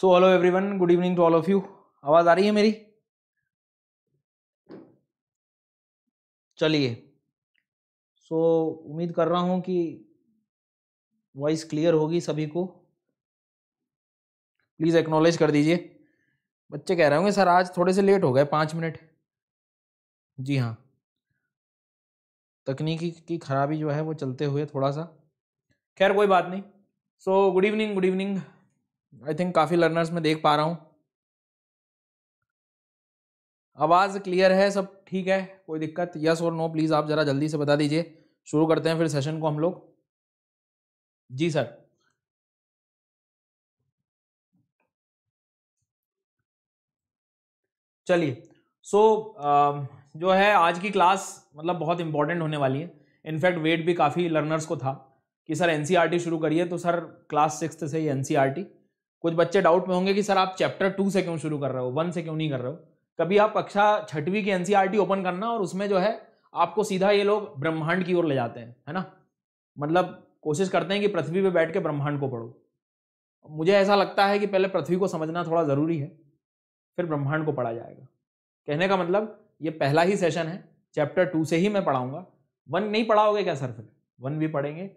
so hello everyone good evening to all of you आवाज़ आ रही है मेरी चलिए सो so, उम्मीद कर रहा हूँ कि वॉइस क्लियर होगी सभी को प्लीज़ एक्नॉलेज कर दीजिए बच्चे कह रहे होंगे सर आज थोड़े से लेट हो गए पाँच मिनट जी हाँ तकनीकी की खराबी जो है वो चलते हुए थोड़ा सा खैर कोई बात नहीं so good evening good evening I think काफ़ी लर्नर्स में देख पा रहा हूँ आवाज़ क्लियर है सब ठीक है कोई दिक्कत यस और नो प्लीज़ आप ज़रा जल्दी से बता दीजिए शुरू करते हैं फिर सेशन को हम लोग जी सर चलिए सो so, जो है आज की क्लास मतलब बहुत इंपॉर्टेंट होने वाली है इनफैक्ट वेट भी काफ़ी लर्नर्स को था कि सर एन e शुरू करिए तो सर क्लास सिक्स से ही एनसीआरटी कुछ बच्चे डाउट में होंगे कि सर आप चैप्टर टू से क्यों शुरू कर रहे हो वन से क्यों नहीं कर रहे हो कभी आप कक्षा छठवीं की एनसीईआरटी ओपन e करना और उसमें जो है आपको सीधा ये लोग ब्रह्मांड की ओर ले जाते हैं है ना मतलब कोशिश करते हैं कि पृथ्वी पे बैठ के ब्रह्मांड को पढ़ो मुझे ऐसा लगता है कि पहले पृथ्वी को समझना थोड़ा ज़रूरी है फिर ब्रह्मांड को पढ़ा जाएगा कहने का मतलब ये पहला ही सेशन है चैप्टर टू से ही मैं पढ़ाऊँगा वन नहीं पढ़ाओगे क्या सर फिर वन भी पढ़ेंगे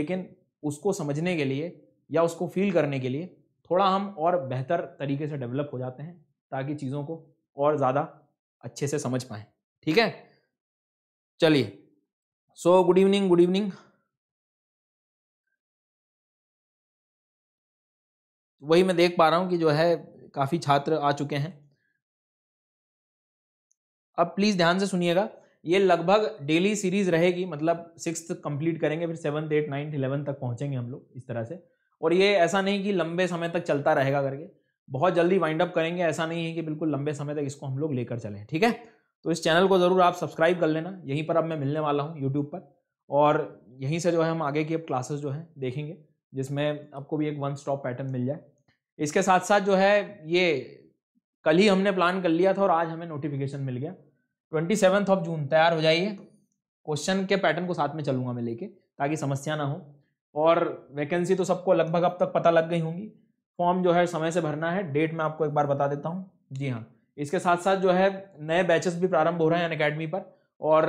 लेकिन उसको समझने के लिए या उसको फील करने के लिए थोड़ा हम और बेहतर तरीके से डेवलप हो जाते हैं ताकि चीज़ों को और ज़्यादा अच्छे से समझ पाएँ ठीक है चलिए so good evening good evening वही मैं देख पा रहा हूँ कि जो है काफ़ी छात्र आ चुके हैं अब प्लीज़ ध्यान से सुनिएगा ये लगभग डेली सीरीज रहेगी मतलब सिक्स कंप्लीट करेंगे फिर सेवन्थ एट नाइन्थ इलेवन तक पहुँचेंगे हम लोग इस तरह से और ये ऐसा नहीं कि लंबे समय तक चलता रहेगा करके बहुत जल्दी वाइंड अप करेंगे ऐसा नहीं है कि बिल्कुल लंबे समय तक इसको हम लोग लेकर चले ठीक है तो इस चैनल को ज़रूर आप सब्सक्राइब कर लेना यहीं पर अब मैं मिलने वाला हूँ यूट्यूब पर और यहीं से जो है हम आगे की अब क्लासेस जो हैं देखेंगे जिसमें आपको भी एक वन स्टॉप पैटर्न मिल जाए इसके साथ साथ जो है ये कल ही हमने प्लान कर लिया था और आज हमें नोटिफिकेशन मिल गया ट्वेंटी सेवन्थ ऑफ जून तैयार हो जाइए क्वेश्चन के पैटर्न को साथ में चलूंगा मैं लेके ताकि समस्या ना हो और वैकेंसी तो सबको लगभग अब तक पता लग गई होंगी फॉर्म जो है समय से भरना है डेट मैं आपको एक बार बता देता हूँ जी हाँ इसके साथ साथ जो है नए बैचेस भी प्रारंभ हो रहे हैं अकेडमी पर और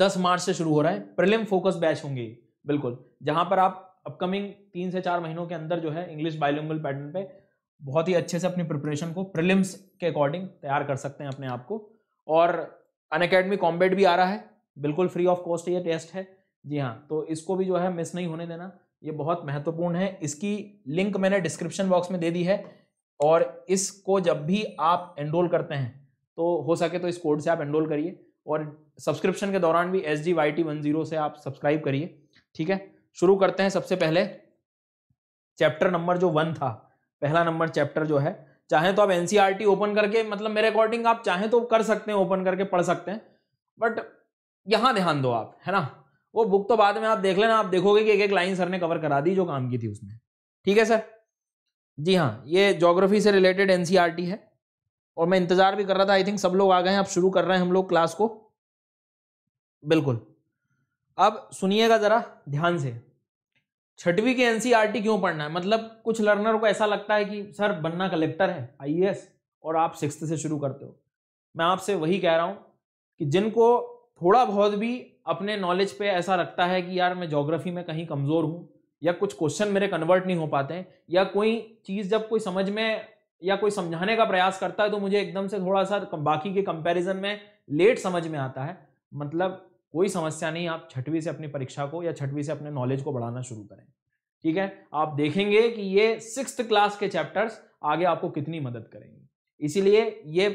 10 मार्च से शुरू हो रहा है प्रिलिम फोकस बैच होंगे बिल्कुल जहाँ पर आप अपकमिंग तीन से चार महीनों के अंदर जो है इंग्लिश बायोलिंगल पैटर्न पे बहुत ही अच्छे से अपनी प्रिपरेशन को प्रिलिम्स के अकॉर्डिंग तैयार कर सकते हैं अपने आप को और अन अकेडमी कॉम्बेट भी आ रहा है बिल्कुल फ्री ऑफ कॉस्ट ये टेस्ट है जी हाँ तो इसको भी जो है मिस नहीं होने देना ये बहुत महत्वपूर्ण है इसकी लिंक मैंने डिस्क्रिप्शन बॉक्स में दे दी है और इसको जब भी आप एनरोल करते हैं तो हो सके तो इस कोड से आप एनरोल करिए और सब्सक्रिप्शन के दौरान भी S G Y T one zero से आप सब्सक्राइब करिए ठीक है शुरू करते हैं सबसे पहले चैप्टर नंबर जो वन था पहला नंबर चैप्टर जो है चाहे तो आप एन ओपन e करके मतलब मेरे अकॉर्डिंग आप चाहे तो कर सकते हैं ओपन करके पढ़ सकते हैं बट यहाँ ध्यान दो आप है ना वो बुक तो बाद में आप देख लेना आप देखोगे कि एक एक लाइन सर ने कवर करा दी जो काम की थी उसमें ठीक है सर जी हाँ ये जोग्राफी से रिलेटेड एन e है और मैं इंतज़ार भी कर रहा था आई थिंक सब लोग आ गए हैं अब शुरू कर रहे हैं हम लोग क्लास को बिल्कुल अब सुनिएगा ज़रा ध्यान से छठवीं के एनसीईआरटी e क्यों पढ़ना है मतलब कुछ लर्नर को ऐसा लगता है कि सर बनना कलेक्टर है आईएएस और आप सिक्स से शुरू करते हो मैं आपसे वही कह रहा हूँ कि जिनको थोड़ा बहुत भी अपने नॉलेज पे ऐसा रखता है कि यार मैं जोग्राफी में कहीं कमज़ोर हूँ या कुछ क्वेश्चन मेरे कन्वर्ट नहीं हो पाते हैं या कोई चीज़ जब कोई समझ में या कोई समझाने का प्रयास करता है तो मुझे एकदम से थोड़ा सा बाकी के कंपैरिजन में लेट समझ में आता है मतलब कोई समस्या नहीं आप छठवीं से अपनी परीक्षा को या छठवीं से अपने नॉलेज को बढ़ाना शुरू करें ठीक है आप देखेंगे कि ये सिक्स क्लास के चैप्टर्स आगे आपको कितनी मदद करेंगे इसीलिए ये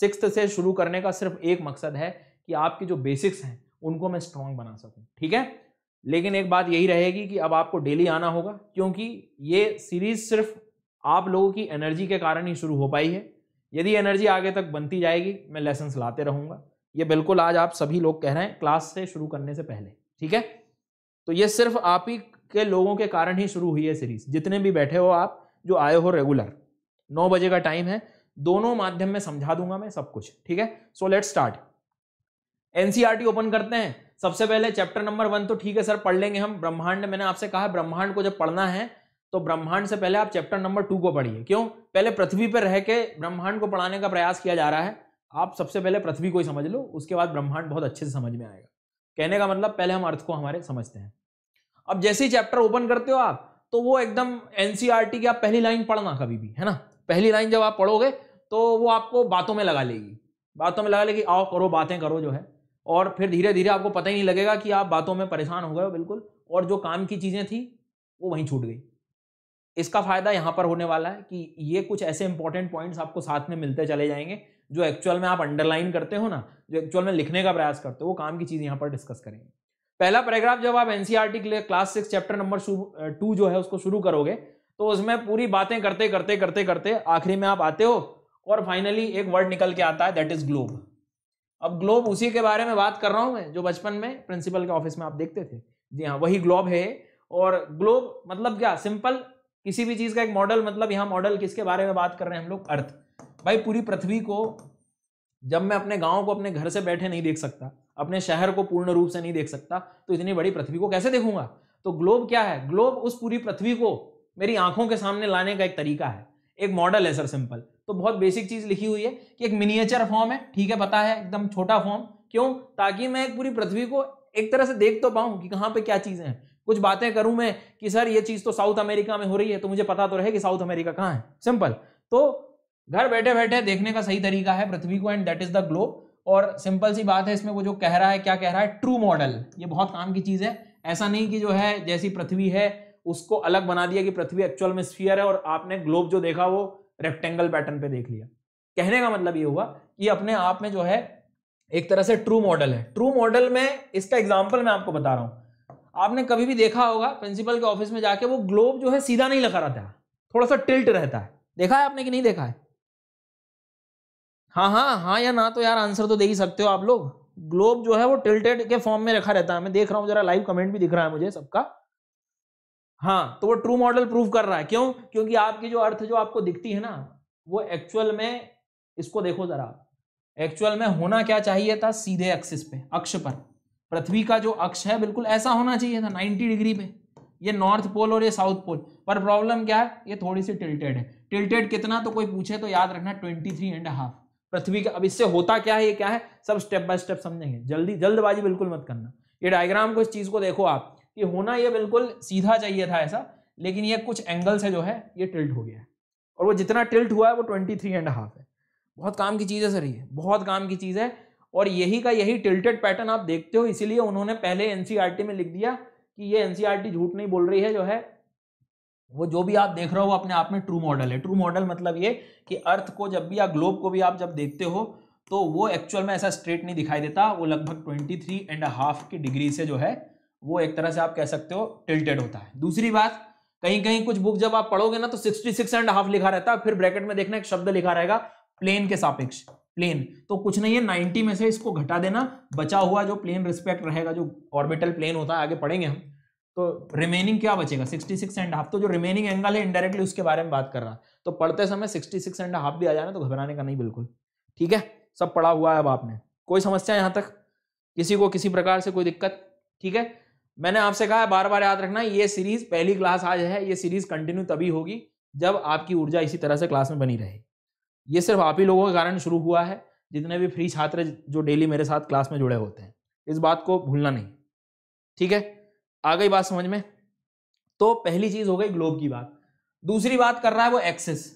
सिक्स से शुरू करने का सिर्फ एक मकसद है कि आपके जो बेसिक्स हैं उनको मैं स्ट्रांग बना सकूँ ठीक है लेकिन एक बात यही रहेगी कि अब आपको डेली आना होगा क्योंकि ये सीरीज सिर्फ आप लोगों की एनर्जी के कारण ही शुरू हो पाई है यदि एनर्जी आगे तक बनती जाएगी मैं लेसन्स लाते रहूँगा ये बिल्कुल आज आप सभी लोग कह रहे हैं क्लास से शुरू करने से पहले ठीक है तो ये सिर्फ आप ही के लोगों के कारण ही शुरू हुई है सीरीज जितने भी बैठे हो आप जो आए हो रेगुलर नौ बजे का टाइम है दोनों माध्यम में समझा दूंगा मैं सब कुछ ठीक है so let start NCERT open करते हैं सबसे पहले चैप्टर नंबर वन तो ठीक है सर पढ़ लेंगे हम ब्रह्मांड मैंने आपसे कहा ब्रह्मांड को जब पढ़ना है तो ब्रह्मांड से पहले आप चैप्टर नंबर टू को पढ़िए क्यों पहले पृथ्वी पर रह के ब्रह्मांड को पढ़ाने का प्रयास किया जा रहा है आप सबसे पहले पृथ्वी को ही समझ लो उसके बाद ब्रह्मांड बहुत अच्छे से समझ में आएगा कहने का मतलब पहले हम अर्थ को हमारे समझते हैं अब जैसे ही चैप्टर ओपन करते हो आप तो वो एकदम एनसीआरटी की आप पहली लाइन पढ़ना कभी भी है ना पहली लाइन जब आप पढ़ोगे तो वो आपको बातों में लगा लेगी बातों में लगा लेगी आओ करो बातें करो जो है और फिर धीरे धीरे आपको पता ही नहीं लगेगा कि आप बातों में परेशान हो गए हो बिल्कुल और जो काम की चीज़ें थी वो वहीं छूट गई इसका फ़ायदा यहाँ पर होने वाला है कि ये कुछ ऐसे इंपॉर्टेंट पॉइंट्स आपको साथ में मिलते चले जाएंगे जो एक्चुअल में आप अंडरलाइन करते हो ना जो एक्चुअल में लिखने का प्रयास करते हो वो काम की चीज़ यहाँ पर डिस्कस करेंगे पहला पैराग्राफ जब आप एन e के लिए class six chapter number two जो है उसको शुरू करोगे तो उसमें पूरी बातें करते करते करते करते आखिरी में आप आते हो और फाइनली एक वर्ड निकल के आता है दैट इज़ ग्लोब अब ग्लोब उसी के बारे में बात कर रहा हूँ मैं जो बचपन में प्रिंसिपल के ऑफिस में आप देखते थे जी हाँ वही ग्लोब है और ग्लोब मतलब क्या सिंपल किसी भी चीज़ का एक मॉडल मतलब यहाँ मॉडल किसके बारे में बात कर रहे हैं हम लोग अर्थ भाई पूरी पृथ्वी को जब मैं अपने गाँव को अपने घर से बैठे नहीं देख सकता अपने शहर को पूर्ण रूप से नहीं देख सकता तो इतनी बड़ी पृथ्वी को कैसे देखूंगा तो ग्लोब क्या है ग्लोब उस पूरी पृथ्वी को मेरी आंखों के सामने लाने का एक तरीका है एक मॉडल है सर सिंपल तो बहुत बेसिक चीज लिखी हुई है कि एक मिनिएचर फॉर्म है ठीक है पता है एकदम छोटा फॉर्म क्यों ताकि मैं एक पूरी पृथ्वी को एक तरह से देख तो पाऊं कि कहाँ पे क्या चीजें हैं कुछ बातें करूं मैं कि सर ये चीज तो साउथ अमेरिका में हो रही है तो मुझे पता तो रहे कि साउथ अमेरिका कहाँ है सिंपल तो घर बैठे बैठे देखने का सही तरीका है पृथ्वी को and that is the globe और सिंपल सी बात है इसमें वो जो कह रहा है क्या कह रहा है ट्रू मॉडल ये बहुत काम की चीज है ऐसा नहीं कि जो है जैसी पृथ्वी है उसको अलग बना दिया कि पृथ्वी एक्चुअल में स्फीयर है और आपने ग्लोब जो देखा वो रेक्टेंगल पैटर्न पे देख लिया कहने का मतलब ये हुआ कि अपने आप में जो है एक तरह से ट्रू मॉडल है ट्रू मॉडल में इसका एग्जाम्पल मैं आपको बता रहा हूँ आपने कभी भी देखा होगा प्रिंसिपल के ऑफिस में जाके वो ग्लोब जो है सीधा नहीं लगा रहता है थोड़ा सा टिल्ट रहता है देखा है आपने कि नहीं देखा है हाँ हाँ हाँ या ना तो यार आंसर तो दे ही सकते हो आप लोग ग्लोब जो है वो टिल्टेड के फॉर्म में रखा रहता है मैं देख रहा हूँ जरा लाइव कमेंट भी दिख रहा है मुझे सबका हाँ तो वो ट्रू मॉडल प्रूव कर रहा है क्यों क्योंकि आपकी जो अर्थ जो आपको दिखती है ना वो एक्चुअल में इसको देखो जरा एक्चुअल में होना क्या चाहिए था सीधे एक्सिस पे अक्ष पर पृथ्वी का जो अक्ष है बिल्कुल ऐसा होना चाहिए था 90 डिग्री पे ये नॉर्थ पोल और ये साउथ पोल पर प्रॉब्लम क्या है ये थोड़ी सी टिल्टेड है टिल्टेड कितना तो कोई पूछे तो याद रखना ट्वेंटी थ्री एंड हाफ पृथ्वी का अब इससे होता क्या है ये क्या है सब स्टेप बाय स्टेप समझेंगे जल्दी जल्दबाजी बिल्कुल मत करना ये डायग्राम को इस चीज़ को देखो आप कि होना ये बिल्कुल सीधा चाहिए था ऐसा लेकिन ये कुछ एंगल से जो है ये टिल्ट हो गया है और वो जितना टिल्ट हुआ है वो ट्वेंटी थ्री एंड हाफ है बहुत काम की चीज़ है सर ये बहुत काम की चीज़ है और यही का यही टिल्टेड पैटर्न आप देखते हो इसीलिए उन्होंने पहले एन e में लिख दिया कि ये एन e झूठ नहीं बोल रही है जो है वो जो भी आप देख रहे हो वो अपने आप में ट्रू मॉडल है ट्रू मॉडल मतलब ये कि अर्थ को जब भी या ग्लोब को भी आप जब देखते हो तो वो एक्चुअल में ऐसा स्ट्रेट नहीं दिखाई देता वो लगभग ट्वेंटी थ्री एंड हाफ की डिग्री से जो है वो एक तरह से आप कह सकते हो टिल्टेड होता है दूसरी बात कहीं कहीं कुछ बुक जब आप पढ़ोगे ना तो सिक्सटी सिक्स एंड हाफ लिखा रहता है फिर ब्रैकेट में देखना एक शब्द लिखा रहेगा प्लेन के सापेक्ष प्लेन तो कुछ नहीं है नाइनटी में से इसको घटा देना बचा हुआ जो प्लेन रिस्पेक्ट रहेगा जो ऑर्बिटल प्लेन होता है आगे पढ़ेंगे हम तो रिमेनिंग क्या बचेगा सिक्सटी सिक्स एंड हाफ तो जो रिमेनिंग एंगल है इनडायरेक्टली उसके बारे में बात कर रहा तो पढ़ते समय सिक्सटी सिक्स एंड हाफ भी आ जाना तो घबराने का नहीं बिल्कुल ठीक है सब पढ़ा हुआ है अब आपने कोई समस्या यहाँ तक किसी को किसी प्रकार से कोई दिक्कत ठीक है मैंने आपसे कहा है बार बार याद रखना ये सीरीज पहली क्लास आज है ये सीरीज कंटिन्यू तभी होगी जब आपकी ऊर्जा इसी तरह से क्लास में बनी रहेगी ये सिर्फ आप ही लोगों के कारण शुरू हुआ है जितने भी फ्री छात्र जो डेली मेरे साथ क्लास में जुड़े होते हैं इस बात को भूलना नहीं ठीक है आ गई बात समझ में तो पहली चीज हो गई ग्लोब की बात दूसरी बात कर रहा है वो एक्सिस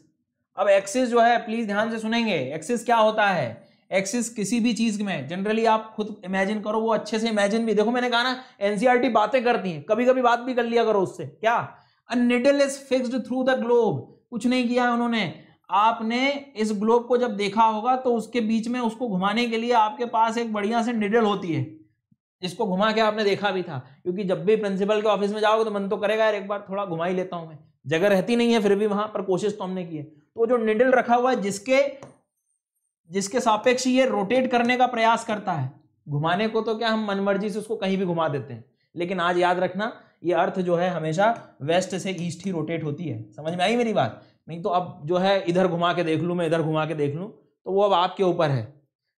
अब एक्सिस जो है प्लीज ध्यान से सुनेंगे एक्सिस क्या होता है एक्सिस किसी भी चीज में जनरली आप खुद इमेजिन करो वो अच्छे से इमेजिन भी देखो मैंने कहा ना एनसीआर e बातें करती हैं कभी कभी बात भी कर लिया करो उससे क्या needle is fixed through the globe कुछ नहीं किया उन्होंने आपने इस ग्लोब को जब देखा होगा तो उसके बीच में उसको घुमाने के लिए आपके पास एक बढ़िया से निडल होती है इसको घुमा के आपने देखा भी था क्योंकि जब भी प्रिंसिपल के ऑफिस में जाओगे तो मन तो करेगा यार एक बार थोड़ा घुमा ही लेता हूँ मैं जगह रहती नहीं है फिर भी वहां पर कोशिश तो हमने की है तो जो निडल रखा हुआ है जिसके जिसके सापेक्ष ये रोटेट करने का प्रयास करता है घुमाने को तो क्या हम मनमर्जी से उसको कहीं भी घुमा देते हैं लेकिन आज याद रखना ये अर्थ जो है हमेशा वेस्ट से ईस्ट ही रोटेट होती है समझ में आई मेरी बात नहीं तो अब जो है इधर घुमा के देख लूँ मैं इधर घुमा के देख लूँ तो वो अब आपके ऊपर है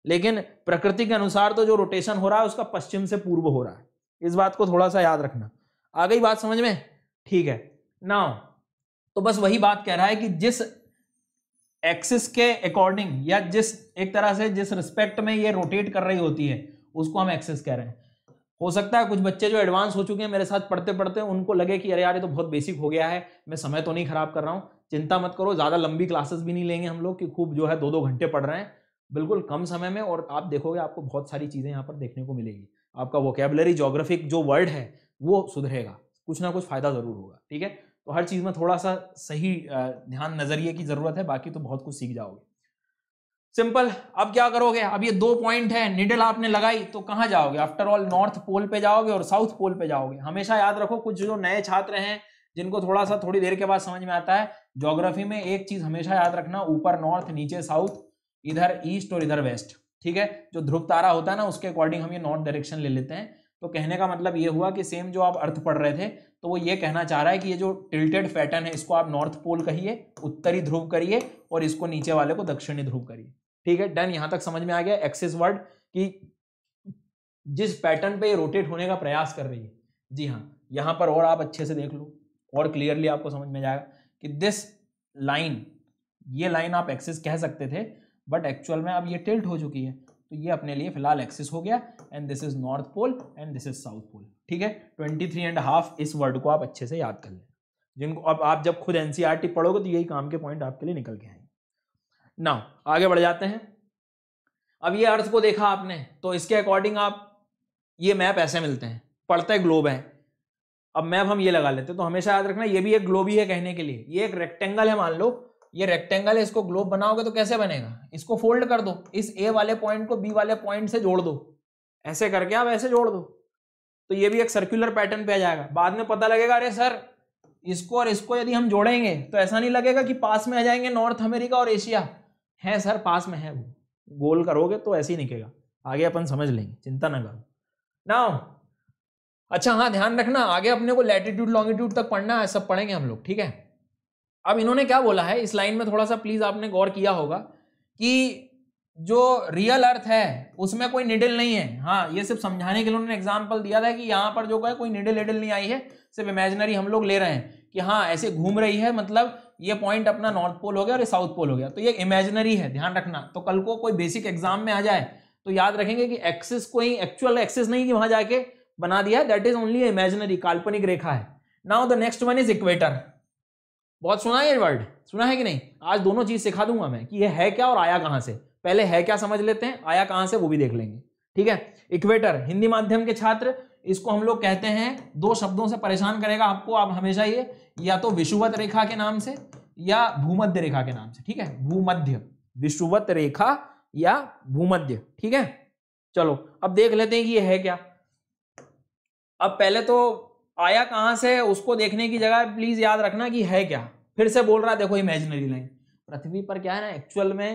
लेकिन प्रकृति के अनुसार तो जो रोटेशन हो रहा है उसका पश्चिम से पूर्व हो रहा है इस बात को थोड़ा सा याद रखना आ गई बात समझ में ठीक है नाउ तो बस वही बात कह रहा है कि जिस एक्सिस के अकॉर्डिंग या जिस एक तरह से जिस रिस्पेक्ट में ये रोटेट कर रही होती है उसको हम एक्सिस कह रहे हैं हो सकता है कुछ बच्चे जो एडवांस हो चुके हैं मेरे साथ पढ़ते पढ़ते उनको लगे कि अरे यार ये तो बहुत बेसिक हो गया है मैं समय तो नहीं खराब कर रहा हूँ चिंता मत करो ज़्यादा लंबी क्लासेस भी नहीं लेंगे हम लोग कि खूब जो है दो दो घंटे पढ़ रहे हैं बिल्कुल कम समय में और आप देखोगे आपको बहुत सारी चीज़ें यहाँ पर देखने को मिलेगी आपका वोकेबलरी जोग्राफिक जो वर्ड है वो सुधरेगा कुछ ना कुछ फ़ायदा ज़रूर होगा ठीक है तो हर चीज़ में थोड़ा सा सही ध्यान नज़रिए की ज़रूरत है बाकी तो बहुत कुछ सीख जाओगे सिंपल अब क्या करोगे अब ये दो पॉइंट है निडल आपने लगाई तो कहाँ जाओगे आफ्टर ऑल नॉर्थ पोल पे जाओगे और साउथ पोल पे जाओगे हमेशा याद रखो कुछ जो नए छात्र हैं जिनको थोड़ा सा थोड़ी देर के बाद समझ में आता है जोग्राफी में एक चीज़ हमेशा याद रखना ऊपर नॉर्थ नीचे साउथ इधर ईस्ट और इधर वेस्ट ठीक है जो ध्रुव तारा होता है ना उसके अकॉर्डिंग हम ये नॉर्थ डायरेक्शन ले लेते हैं तो कहने का मतलब ये हुआ कि सेम जो आप अर्थ पढ़ रहे थे तो वो ये कहना चाह रहा है कि ये जो टिल्टेड पैटर्न है इसको आप नॉर्थ पोल कहिए उत्तरी ध्रुव करिए और इसको नीचे वाले को दक्षिणी ध्रुव करिए ठीक है डन यहाँ तक समझ में आ गया एक्सिस वर्ड कि जिस पैटर्न पे ये रोटेट होने का प्रयास कर रही है जी हाँ यहाँ पर और आप अच्छे से देख लो और क्लियरली आपको समझ में जाएगा कि दिस लाइन ये लाइन आप एक्सिस कह सकते थे बट एक्चुअल में अब ये टिल्ट हो चुकी है तो ये अपने लिए फिलहाल एक्सिस हो गया and this is north pole and this is south pole ठीक है ट्वेंटी थ्री एंड हाफ इस वर्ड को आप अच्छे से याद कर लें जिनको अब आप जब खुद एनसीईआरटी e पढ़ोगे तो यही काम के पॉइंट आपके लिए निकल के आएंगे ना आगे बढ़ जाते हैं अब ये अर्थ को देखा आपने तो इसके अकॉर्डिंग आप ये मैप ऐसे मिलते हैं पढ़ते ग्लोब है अब मैप हम ये लगा लेते हैं तो हमेशा याद रखना ये भी एक ग्लोब ही है कहने के लिए ये एक रेक्टेंगल है मान लो ये रेक्टेंगल है इसको ग्लोब बनाओगे तो कैसे बनेगा इसको फोल्ड कर दो इस ए वाले पॉइंट को बी वाले पॉइंट से जोड़ दो ऐसे करके आप ऐसे जोड़ दो तो ये भी एक सर्कुलर पैटर्न पे आ जाएगा बाद में पता लगेगा अरे सर इसको और इसको यदि हम जोड़ेंगे तो ऐसा नहीं लगेगा कि पास में आ जाएंगे नॉर्थ अमेरिका और एशिया है सर पास में है वो गोल करोगे तो ऐसे ही निकलेगा आगे अपन समझ लेंगे चिंता ना करो ना अच्छा हाँ ध्यान रखना आगे अपने को लैटिट्यूड लॉन्गिट्यूड तक पढ़ना है सब पढ़ेंगे हम लोग ठीक है अब इन्होंने क्या बोला है इस लाइन में थोड़ा सा प्लीज आपने गौर किया होगा कि जो रियल अर्थ है उसमें कोई निडिल नहीं है हाँ ये सिर्फ समझाने के लिए उन्होंने एग्जाम्पल दिया था कि यहाँ पर जो है कोई निडल एडल नहीं आई है सिर्फ इमेजिनरी हम लोग ले रहे हैं कि हाँ ऐसे घूम रही है मतलब ये पॉइंट अपना नॉर्थ पोल हो गया और ये साउथ पोल हो गया तो ये इमेजिनरी है ध्यान रखना तो कल को कोई बेसिक एग्जाम में आ जाए तो याद रखेंगे कि एक्सिस कोई एक्चुअल एक्सिस नहीं कि वहां जाके बना दिया दैट इज ओनली इमेजिनरी काल्पनिक रेखा है now the next one is equator बहुत सुना है ये वर्ड सुना है कि नहीं आज दोनों चीज सिखा दूंगा मैं कि ये है क्या और आया कहाँ से पहले है क्या समझ लेते हैं आया कहां से वो भी देख लेंगे ठीक है इक्वेटर हिंदी माध्यम के छात्र इसको हम लोग कहते हैं दो शब्दों से परेशान करेगा आपको आप हमेशा ये या तो विषुवत रेखा के नाम से या भूमध्य रेखा के नाम से ठीक है भूमध्य विषुवत रेखा या भूमध्य ठीक है चलो अब देख लेते हैं कि ये है क्या अब पहले तो आया कहां से उसको देखने की जगह प्लीज याद रखना कि है क्या फिर से बोल रहा है देखो इमेजिनरी लाइन पृथ्वी पर क्या है ना एक्चुअल में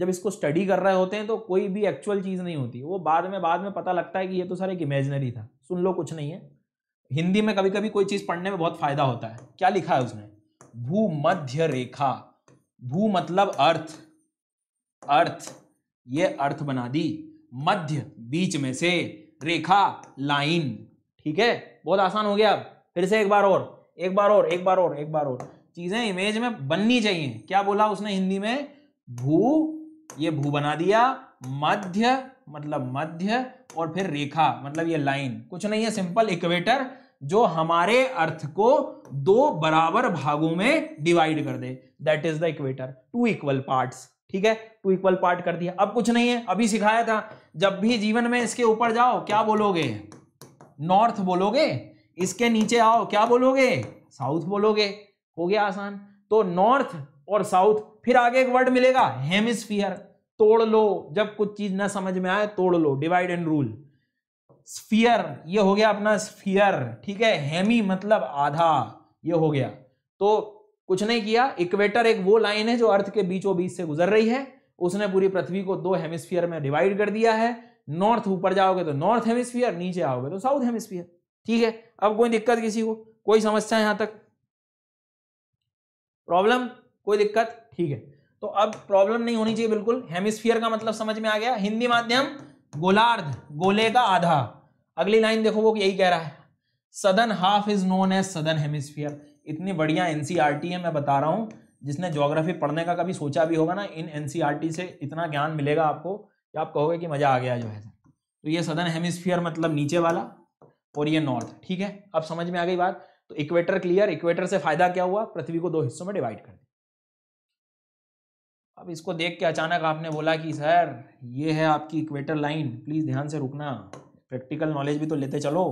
जब इसको स्टडी कर रहे होते हैं तो कोई भी एक्चुअल चीज़ नहीं होती वो बाद में बाद में पता लगता है कि ये तो सर एक इमेजनरी था सुन लो कुछ नहीं है हिंदी में कभी कभी कोई चीज़ पढ़ने में बहुत फ़ायदा होता है क्या लिखा है उसने भू मध्य रेखा भू मतलब अर्थ अर्थ ये अर्थ बना दी मध्य बीच में से रेखा लाइन ठीक है बहुत आसान हो गया अब फिर से एक बार और एक बार और एक बार और एक बार और चीजें इमेज में बननी चाहिए क्या बोला उसने हिंदी में भू ये भू बना दिया मध्य मतलब मध्य और फिर रेखा मतलब ये लाइन कुछ नहीं है सिंपल इक्वेटर जो हमारे अर्थ को दो बराबर भागों में डिवाइड कर दे that is the equator two equal part ठीक है टू इक्वल पार्ट कर दिया अब कुछ नहीं है अभी सिखाया था जब भी जीवन में इसके ऊपर जाओ क्या बोलोगे नॉर्थ बोलोगे इसके नीचे आओ क्या बोलोगे साउथ बोलोगे हो गया आसान तो नॉर्थ और साउथ फिर आगे एक वर्ड मिलेगा हेमिस्फीयर तोड़ लो जब कुछ चीज ना समझ में आए तोड़ लो डिवाइड एंड रूल स्फियर ये हो गया अपना स्फियर ठीक है हेमी मतलब आधा ये हो गया तो कुछ नहीं किया इक्वेटर एक वो लाइन है जो अर्थ के बीचों बीच से गुजर रही है उसने पूरी पृथ्वी को दो हेमिस्फीयर में डिवाइड कर दिया है नॉर्थ ऊपर जाओगे तो नॉर्थ हेमिस्फीयर नीचे आओगे तो साउथ हेमिस्फीयर ठीक है अब कोई दिक्कत किसी को कोई समस्या यहां तक प्रॉब्लम कोई दिक्कत ठीक है तो अब प्रॉब्लम नहीं होनी चाहिए बिल्कुल हेमिस्फीयर का मतलब समझ में आ गया हिंदी माध्यम गोलार्ध गोले का आधा अगली लाइन देखो वो यही कह रहा है southern half is known as southern hemisphere इतनी बढ़िया एनसीईआरटी e है मैं बता रहा हूँ जिसने ज्योग्राफी पढ़ने का कभी सोचा भी होगा ना इन एनसीईआरटी e से इतना ज्ञान मिलेगा आपको कि आप कहोगे कि मज़ा आ गया जो है तो ये सदन हेमिस्फीयर मतलब नीचे वाला और ये नॉर्थ ठीक है अब समझ में आ गई बात तो इक्वेटर क्लियर इक्वेटर से फायदा क्या हुआ पृथ्वी को दो हिस्सों में डिवाइड कर दिया अब इसको देख के अचानक आपने बोला कि सर ये है आपकी इक्वेटर लाइन प्लीज़ ध्यान से रुकना प्रैक्टिकल नॉलेज भी तो लेते चलो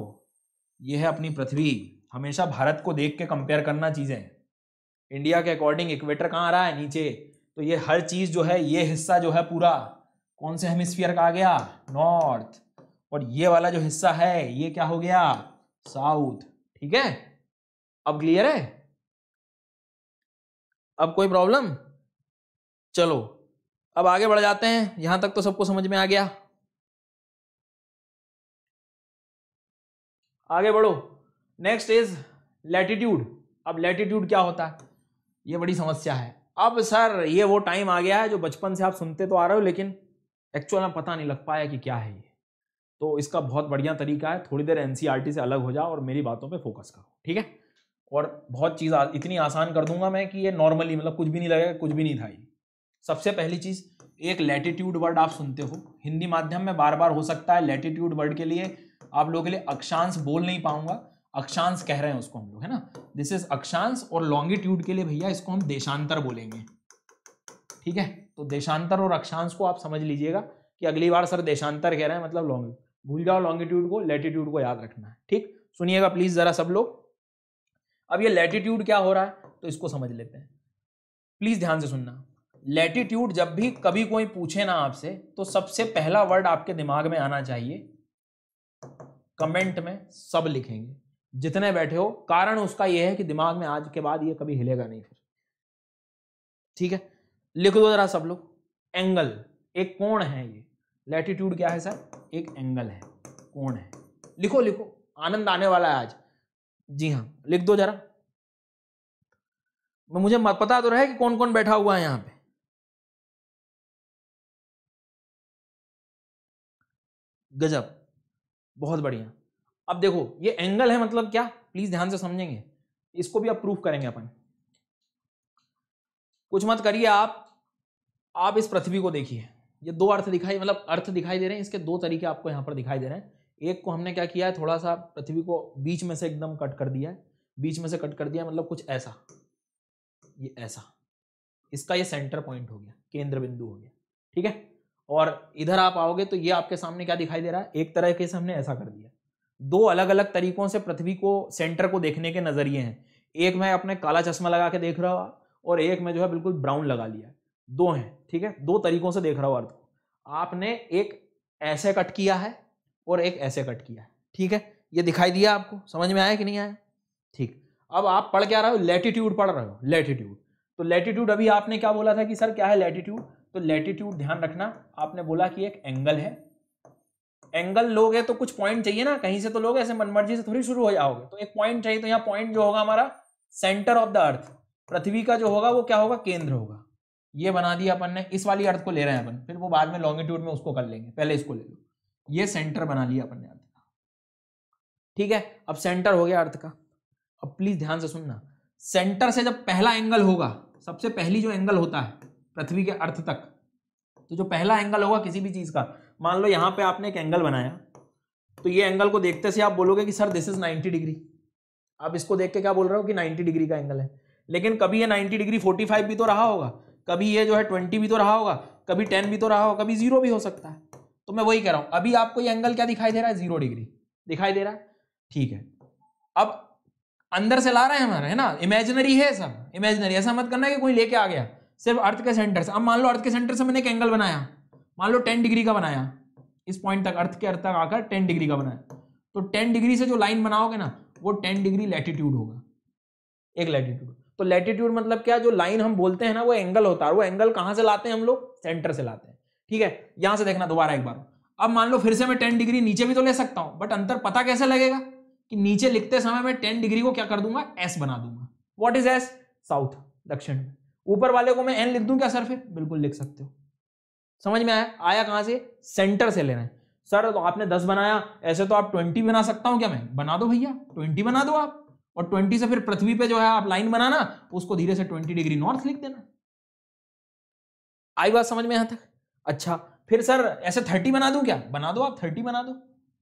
ये है अपनी पृथ्वी हमेशा भारत को देख के कंपेयर करना चीज़ें इंडिया के अकॉर्डिंग इक्वेटर कहाँ आ रहा है नीचे तो ये हर चीज़ जो है ये हिस्सा जो है पूरा कौन से हेमिस्फीयर का आ गया नॉर्थ और ये वाला जो हिस्सा है ये क्या हो गया साउथ ठीक है अब क्लियर है अब कोई प्रॉब्लम चलो अब आगे बढ़ जाते हैं यहां तक तो सबको समझ में आ गया आगे बढ़ो नेक्स्ट इज लैटिट्यूड अब लैटिट्यूड क्या होता है ये बड़ी समस्या है अब सर ये वो टाइम आ गया है जो बचपन से आप सुनते तो आ रहे हो लेकिन एक्चुअल में पता नहीं लग पाया कि क्या है ये तो इसका बहुत बढ़िया तरीका है थोड़ी देर एन e से अलग हो जाओ और मेरी बातों पर फोकस करो ठीक है और बहुत चीज़ इतनी आसान कर दूंगा मैं कि ये नॉर्मली मतलब कुछ भी नहीं लगेगा कुछ भी नहीं था ये सबसे पहली चीज एक लैटिट्यूड वर्ड आप सुनते हो हिंदी माध्यम में बार बार हो सकता है लैटिट्यूड वर्ड के लिए आप लोगों के लिए अक्षांश बोल नहीं पाऊंगा अक्षांश कह रहे हैं उसको हम लोग है ना दिस इज अक्षांश और लॉन्गिट्यूड के लिए भैया इसको हम देशांतर बोलेंगे ठीक है तो देशांतर और अक्षांश को आप समझ लीजिएगा कि अगली बार सर देशांतर कह रहे हैं मतलब लॉन्ग भूल जाओ लॉन्गिट्यूड को लेटीट्यूड को याद रखना है ठीक सुनिएगा प्लीज जरा सब लोग अब ये लेटीट्यूड क्या हो रहा है तो इसको समझ लेते हैं प्लीज ध्यान से सुनना लेटीट्यूड जब भी कभी कोई पूछे ना आपसे तो सबसे पहला वर्ड आपके दिमाग में आना चाहिए कमेंट में सब लिखेंगे जितने बैठे हो कारण उसका यह है कि दिमाग में आज के बाद यह कभी हिलेगा नहीं फिर ठीक है लिख दो जरा सब लोग एंगल एक कोण है ये लेटीट्यूड क्या है सर एक एंगल है कोण है लिखो लिखो आनंद आने वाला है आज जी हाँ लिख दो जरा मुझे पता तो रहे कि कौन कौन बैठा हुआ है यहां पे गजब बहुत बढ़िया अब देखो ये एंगल है मतलब क्या प्लीज ध्यान से समझेंगे इसको भी आप प्रूफ करेंगे अपन कुछ मत करिए आप आप इस पृथ्वी को देखिए ये दो अर्थ दिखाई मतलब अर्थ दिखाई दे रहे हैं इसके दो तरीके आपको यहाँ पर दिखाई दे रहे हैं एक को हमने क्या किया है थोड़ा सा पृथ्वी को बीच में से एकदम कट कर दिया है बीच में से कट कर दिया मतलब कुछ ऐसा ये ऐसा इसका ये सेंटर पॉइंट हो गया केंद्र बिंदु हो गया ठीक है और इधर आप आओगे तो ये आपके सामने क्या दिखाई दे रहा है एक तरह के से हमने ऐसा कर दिया दो अलग अलग तरीकों से पृथ्वी को सेंटर को देखने के नज़रिए हैं एक मैं अपने काला चश्मा लगा के देख रहा हुआ और एक मैं जो है बिल्कुल ब्राउन लगा लिया दो हैं ठीक है दो तरीकों से देख रहा हूँ अर्थ को आपने एक ऐसे कट किया है और एक ऐसे कट किया है ठीक है ये दिखाई दिया आपको समझ में आया कि नहीं आया ठीक अब आप पढ़ क्या रहे हो लेटीट्यूड पढ़ रहे हो लेटीट्यूड तो लेटीट्यूड अभी आपने क्या बोला था कि सर क्या है लेटीट्यूड तो लेटीट्यूड ध्यान रखना आपने बोला कि एक एंगल है एंगल लोगे तो कुछ पॉइंट चाहिए ना कहीं से तो लोगे ऐसे मनमर्जी से थोड़ी शुरू हो जाओगे तो एक पॉइंट चाहिए तो यहाँ पॉइंट जो होगा हमारा सेंटर ऑफ द अर्थ पृथ्वी का जो होगा वो क्या होगा केंद्र होगा ये बना दिया अपन ने इस वाली अर्थ को ले रहे हैं अपन फिर वो बाद में लॉन्गिट्यूड में उसको कर लेंगे पहले इसको ले लो ये सेंटर बना लिया अपन ने अर्थ का ठीक है अब सेंटर हो गया अर्थ का अब प्लीज ध्यान से सुनना सेंटर से जब पहला एंगल होगा सबसे पहली जो एंगल होता है पृथ्वी के अर्थ तक तो जो पहला एंगल होगा किसी भी चीज़ का मान लो यहां पे आपने एक एंगल बनाया तो ये एंगल को देखते से आप बोलोगे कि सर दिस इज 90 डिग्री आप इसको देख के क्या बोल रहे हो कि 90 डिग्री का एंगल है लेकिन कभी ये 90 डिग्री 45 भी तो रहा होगा कभी ये जो है 20 भी तो रहा होगा कभी 10 भी तो रहा होगा कभी जीरो भी हो सकता है तो मैं वही कह रहा हूं अभी आपको ये एंगल क्या दिखाई दे रहा है जीरो डिग्री दिखाई दे रहा है ठीक है अब अंदर से ला रहे हैं हमारा है ना इमेजनरी है सब इमेजनरी ऐसा मत करना कि कोई लेके आ गया सिर्फ अर्थ के सेंटर से अब मान लो अर्थ के सेंटर से मैंने एक एंगल बनाया मान लो टेन डिग्री का बनाया इस पॉइंट तक अर्थ के अर्थ तक आकर टेन डिग्री का बनाया तो टेन डिग्री से जो लाइन बनाओगे ना वो टेन डिग्री लैटिट्यूड होगा एक लैटिट्यूड तो लैटिट्यूड मतलब क्या जो लाइन हम बोलते हैं ना वो एंगल होता है वो एंगल कहाँ से लाते हैं हम लोग सेंटर से लाते हैं ठीक है यहां से देखना दोबारा एक बार अब मान लो फिर से मैं टेन डिग्री नीचे भी तो ले सकता हूं बट अंतर पता कैसे लगेगा कि नीचे लिखते समय मैं टेन डिग्री को क्या कर दूंगा एस बना दूंगा वॉट इज एस साउथ दक्षिण में ऊपर वाले को मैं एन लिख दूं क्या सर फिर बिल्कुल लिख सकते हो समझ में आया आया कहां से सेंटर से लेना है सर तो आपने दस बनाया ऐसे तो आप ट्वेंटी बना सकता हूं क्या मैं बना दो भैया ट्वेंटी बना दो आप और ट्वेंटी से फिर पृथ्वी पे जो है आप लाइन बनाना उसको धीरे से ट्वेंटी डिग्री नॉर्थ लिख देना आई बात समझ में यहां तक अच्छा फिर सर ऐसे थर्टी बना दूं क्या बना दो आप थर्टी बना दो